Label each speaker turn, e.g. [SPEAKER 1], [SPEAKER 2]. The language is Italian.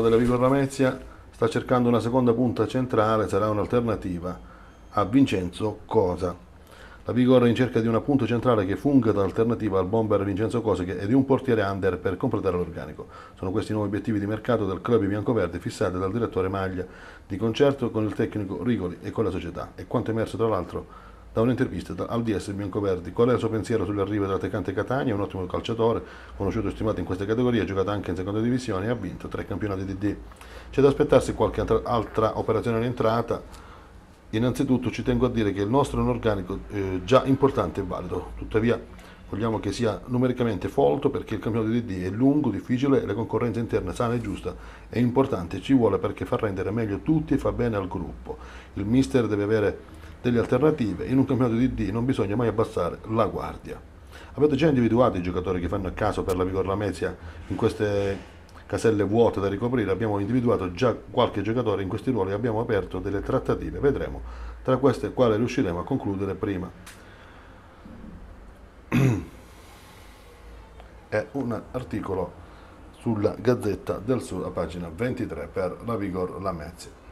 [SPEAKER 1] della Vico Ramezia sta cercando una seconda punta centrale, sarà un'alternativa a Vincenzo Cosa. La Vigor in cerca di una punta centrale che funga da alternativa al bomber Vincenzo Cosa e di un portiere under per completare l'organico. Sono questi i nuovi obiettivi di mercato del club biancoverde fissati dal direttore Maglia di concerto con il tecnico Rigoli e con la società. E quanto emerso tra l'altro da un'intervista al DS Biancoverdi. Qual è il suo pensiero sull'arrivo dell'attaccante Catania? Un ottimo calciatore, conosciuto e stimato in questa categoria, ha giocato anche in seconda divisione e ha vinto tre campionati di D. C'è da aspettarsi qualche altra operazione all'entrata. Innanzitutto ci tengo a dire che il nostro è un organico eh, già importante e valido, tuttavia vogliamo che sia numericamente folto perché il campionato di D è lungo, difficile e la concorrenza interna sana e giusta è importante, ci vuole perché fa rendere meglio tutti e fa bene al gruppo. Il mister deve avere delle alternative, in un campionato di D non bisogna mai abbassare la guardia. Avete già individuato i giocatori che fanno a caso per la Vigor Lamezia in queste caselle vuote da ricoprire, abbiamo individuato già qualche giocatore in questi ruoli, abbiamo aperto delle trattative, vedremo tra queste quale riusciremo a concludere prima. È un articolo sulla Gazzetta del Sud a pagina 23 per la Vigor Lamezia.